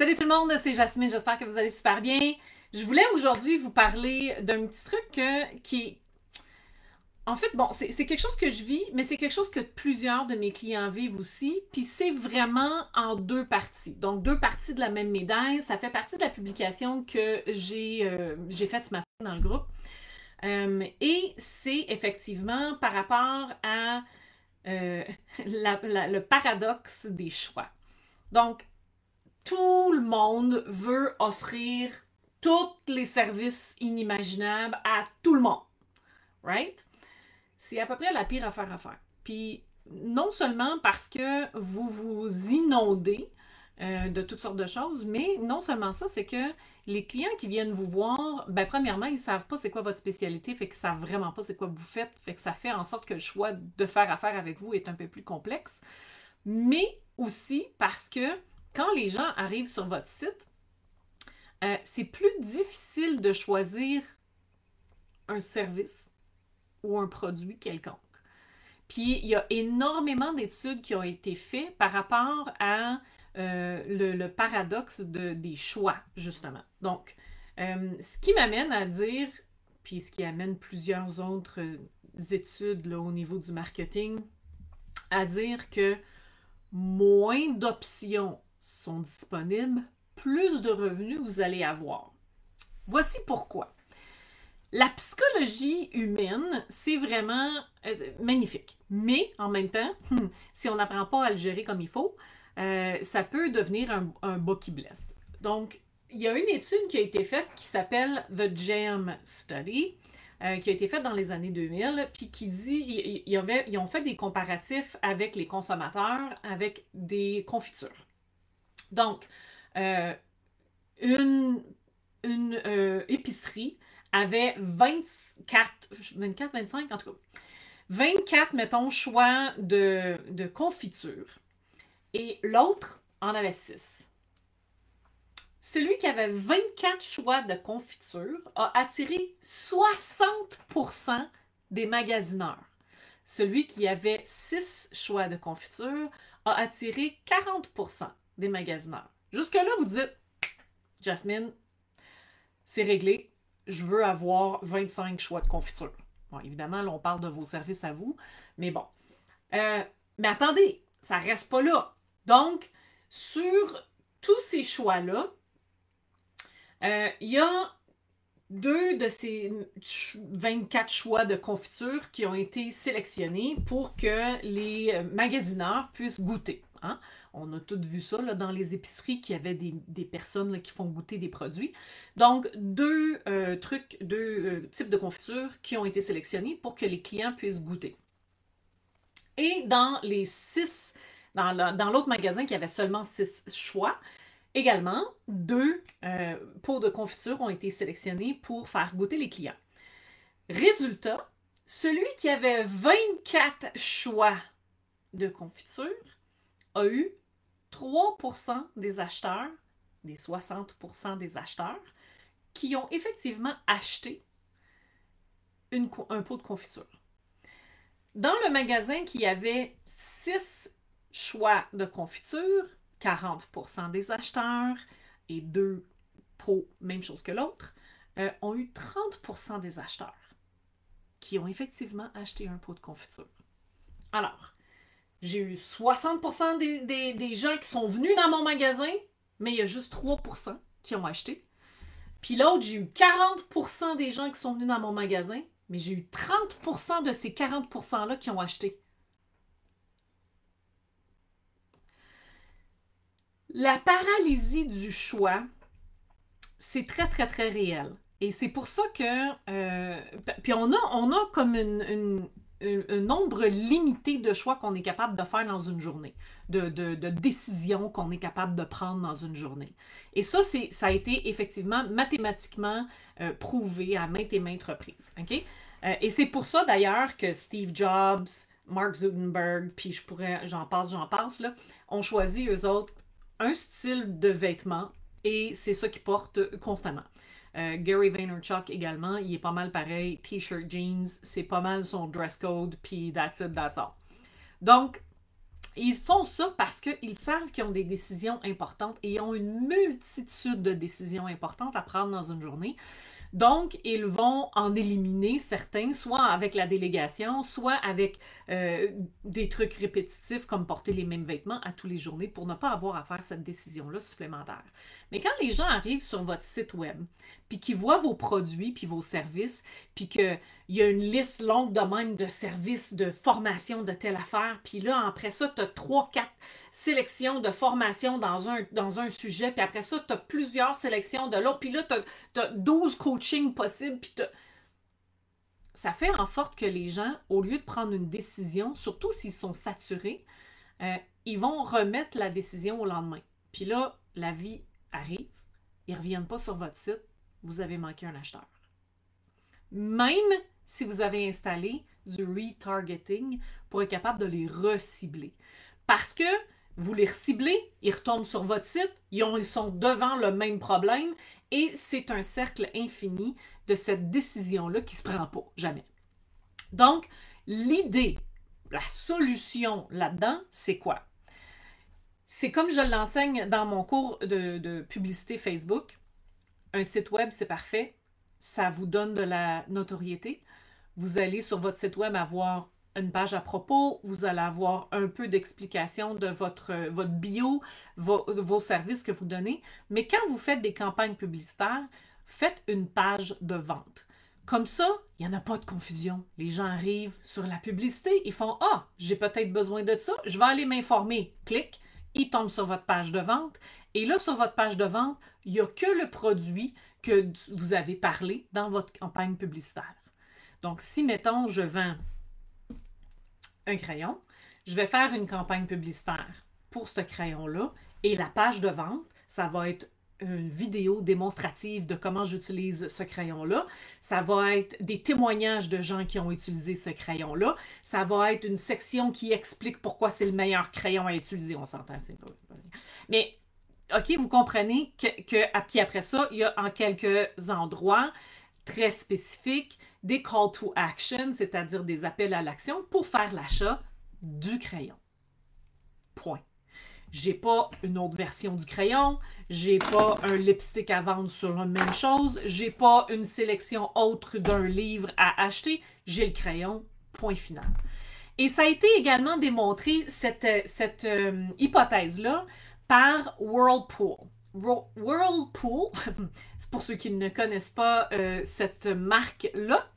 Salut tout le monde, c'est Jasmine, j'espère que vous allez super bien. Je voulais aujourd'hui vous parler d'un petit truc qui est... En fait, bon, c'est quelque chose que je vis, mais c'est quelque chose que plusieurs de mes clients vivent aussi, puis c'est vraiment en deux parties. Donc, deux parties de la même médaille. Ça fait partie de la publication que j'ai euh, faite ce matin dans le groupe. Euh, et c'est effectivement par rapport à euh, le paradoxe des choix. Donc, tout le monde veut offrir tous les services inimaginables à tout le monde. Right? C'est à peu près la pire affaire à faire. Puis, non seulement parce que vous vous inondez euh, de toutes sortes de choses, mais non seulement ça, c'est que les clients qui viennent vous voir, ben, premièrement, ils ne savent pas c'est quoi votre spécialité, fait qu'ils ne savent vraiment pas c'est quoi vous faites, fait que ça fait en sorte que le choix de faire affaire avec vous est un peu plus complexe. Mais aussi parce que quand les gens arrivent sur votre site, euh, c'est plus difficile de choisir un service ou un produit quelconque. Puis il y a énormément d'études qui ont été faites par rapport à euh, le, paradoxe de, des choix, justement. Donc, euh, ce qui m'amène à dire, puis ce qui amène plusieurs autres études là, au niveau du marketing, à dire que moins d'options sont disponibles, plus de revenus vous allez avoir. Voici pourquoi. La psychologie humaine, c'est vraiment euh, magnifique. Mais en même temps, hmm, si on n'apprend pas à le gérer comme il faut, euh, ça peut devenir un, un bas qui blesse. Donc, il y a une étude qui a été faite qui s'appelle The Jam Study, euh, qui a été faite dans les années 2000, puis qui dit, qu'ils ont fait des comparatifs avec les consommateurs, avec des confitures. Donc, euh, une, euh, épicerie avait 24, 24, 25, en tout cas, 24, mettons, choix de, de confiture. Et l'autre en avait 6. Celui qui avait 24 choix de confiture a attiré 60% des magasineurs. Celui qui avait 6 choix de confiture a attiré 40% des magasineurs. Jusque-là, vous dites, Jasmine, c'est réglé, je veux avoir 25 choix de confiture. Bon, évidemment, l'on on parle de vos services à vous, mais bon. Euh, mais attendez, ça reste pas là. Donc, sur tous ces choix-là, euh, il y a deux de ces 24 choix de confiture qui ont été sélectionnés pour que les euh, magasineurs puissent goûter. Hein? On a toutes vu ça dans les épiceries qui avaient des, des personnes qui font goûter des produits. Donc, deux euh, trucs, deux euh, types de confitures qui ont été sélectionnés pour que les clients puissent goûter. Et dans les six, dans l'autre magasin qui avait seulement six choix, également, deux euh, pots de confiture ont été sélectionnés pour faire goûter les clients. Résultat, celui qui avait 24 choix de confitures a eu 3 des acheteurs, des 60 des acheteurs, qui ont effectivement acheté une, un pot de confiture. Dans le magasin qui avait 6 choix de confiture, 40 des acheteurs et deux pots, même chose que l'autre, euh, ont eu 30 des acheteurs qui ont effectivement acheté un pot de confiture. Alors, j'ai eu 60% des, gens qui sont venus dans mon magasin, mais il y a juste 3% qui ont acheté. Puis l'autre, j'ai eu 40% des gens qui sont venus dans mon magasin, mais j'ai eu 30% de ces 40%-là qui ont acheté. La paralysie du choix, c'est très, très, très réel. Et c'est pour ça que... Euh, puis on a, on a comme une un nombre limité de choix qu'on est capable de faire dans une journée, de, de, décisions qu'on est capable de prendre dans une journée. Et ça, ça a été effectivement mathématiquement euh, prouvé à maintes et maintes reprises. Euh, et c'est pour ça d'ailleurs que Steve Jobs, Mark Zuckerberg, puis je pourrais, j'en passe, j'en passe, là, ont choisi eux autres un style de vêtements et c'est ça qu'ils portent constamment. Euh, Gary Vaynerchuk également, il est pas mal pareil. T-shirt jeans, c'est pas mal son dress code, puis that's it, that's all. Donc, ils font ça parce qu'ils savent qu'ils ont des décisions importantes et ils ont une multitude de décisions importantes à prendre dans une journée. Donc, ils vont en éliminer certains, soit avec la délégation, soit avec euh, des trucs répétitifs comme porter les mêmes vêtements à tous les journées pour ne pas avoir à faire cette décision-là supplémentaire. Mais quand les gens arrivent sur votre site web, puis qu'ils voient vos produits, puis vos services, puis qu'il y a une liste longue de même de services, de formations, de telle affaire, puis là, après ça, tu as trois, quatre sélections de formations dans un, dans un sujet, puis après ça, tu as plusieurs sélections de l'autre, puis là, tu as, 12 coachings possibles, puis tu ça fait en sorte que les gens, au lieu de prendre une décision, surtout s'ils sont saturés, euh, ils vont remettre la décision au lendemain. Puis là, la vie arrivent, ils ne reviennent pas sur votre site, vous avez manqué un acheteur. Même si vous avez installé du retargeting pour être capable de les recibler. Parce que vous les reciblez, ils retombent sur votre site, ils, ils sont devant le même problème et c'est un cercle infini de cette décision-là qui ne se prend pas, jamais. Donc, l'idée, la solution là-dedans, c'est quoi? C'est comme je l'enseigne dans mon cours de, publicité Facebook. Un site web, c'est parfait. Ça vous donne de la notoriété. Vous allez sur votre site web avoir une page à propos, vous allez avoir un peu d'explication de votre, votre bio, vos, vos services que vous donnez. Mais quand vous faites des campagnes publicitaires, faites une page de vente. Comme ça, il n'y en a pas de confusion. Les gens arrivent sur la publicité, ils font Ah, j'ai peut-être besoin de ça, je vais aller m'informer. Clique il tombe sur votre page de vente. Et là, sur votre page de vente, il n'y a que le produit que vous avez parlé dans votre campagne publicitaire. Donc, si, mettons, je vends un crayon, je vais faire une campagne publicitaire pour ce crayon-là et la page de vente, ça va être une vidéo démonstrative de comment j'utilise ce crayon-là. Ça va être des témoignages de gens qui ont utilisé ce crayon-là. Ça va être une section qui explique pourquoi c'est le meilleur crayon à utiliser. On s'entend, c'est pas... Mais, OK, vous comprenez que, que, après ça, il y a en quelques endroits très spécifiques des call to action, c'est-à-dire des appels à l'action pour faire l'achat du crayon. Point j'ai pas une autre version du crayon, j'ai pas un lipstick à vendre sur la même chose, j'ai pas une sélection autre d'un livre à acheter, j'ai le crayon, point final. Et ça a été également démontré, cette, euh, euh, hypothèse-là, par Whirlpool. Whirlpool, pour ceux qui ne connaissent pas euh, cette marque-là,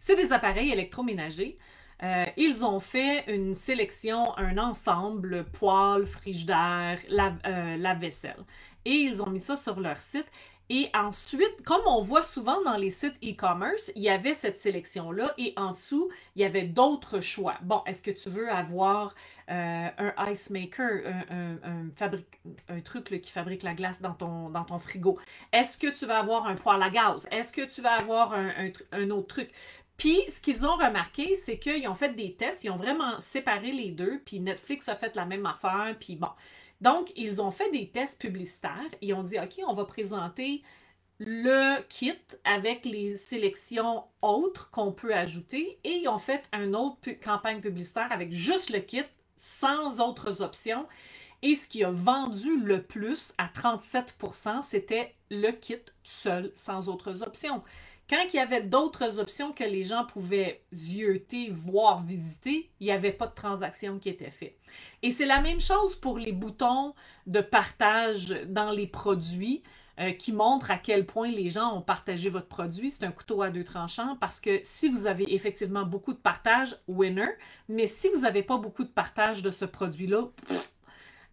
c'est des appareils électroménagers euh, ils ont fait une sélection, un ensemble, poêle, frigidaire, d'air, euh, vaisselle. Et ils ont mis ça sur leur site. Et ensuite, comme on voit souvent dans les sites e-commerce, il y avait cette sélection-là et en dessous, il y avait d'autres choix. Bon, est-ce que tu veux avoir euh, un ice maker, un, truc qui fabrique la glace dans ton, dans ton frigo? Est-ce que tu vas avoir un poêle à gaz? Est-ce que tu vas avoir un, autre truc? Puis, ce qu'ils ont remarqué, c'est qu'ils ont fait des tests, ils ont vraiment séparé les deux, puis Netflix a fait la même affaire, puis bon. Donc, ils ont fait des tests publicitaires, ils ont dit, OK, on va présenter le kit avec les sélections autres qu'on peut ajouter, et ils ont fait une autre campagne publicitaire avec juste le kit, sans autres options. Et ce qui a vendu le plus à 37 c'était le kit seul, sans autres options. Quand il y avait d'autres options que les gens pouvaient zioter, voir, visiter, il n'y avait pas de transaction qui était faite. Et c'est la même chose pour les boutons de partage dans les produits euh, qui montrent à quel point les gens ont partagé votre produit. C'est un couteau à deux tranchants parce que si vous avez effectivement beaucoup de partage, winner, mais si vous n'avez pas beaucoup de partage de ce produit-là,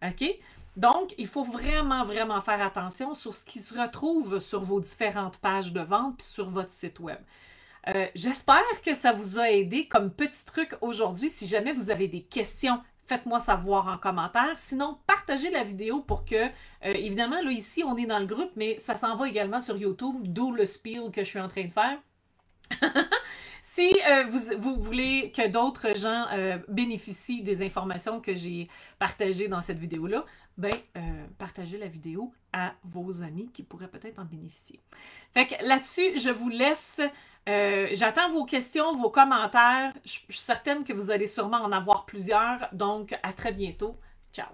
OK? Donc, il faut vraiment, vraiment faire attention sur ce qui se retrouve sur vos différentes pages de vente puis sur votre site web. Euh, j'espère que ça vous a aidé comme petit truc aujourd'hui. Si jamais vous avez des questions, faites-moi savoir en commentaire. Sinon, partagez la vidéo pour que, euh, évidemment, là, ici, on est dans le groupe, mais ça s'en va également sur YouTube, d'où le spiel que je suis en train de faire. si euh, vous, voulez que d'autres gens euh, bénéficient des informations que j'ai partagées dans cette vidéo-là, ben, euh, partagez la vidéo à vos amis qui pourraient peut-être en bénéficier. Fait que là-dessus, je vous laisse. J'attends vos questions, vos commentaires. je suis certaine que vous allez sûrement en avoir plusieurs. Donc, à très bientôt. Ciao.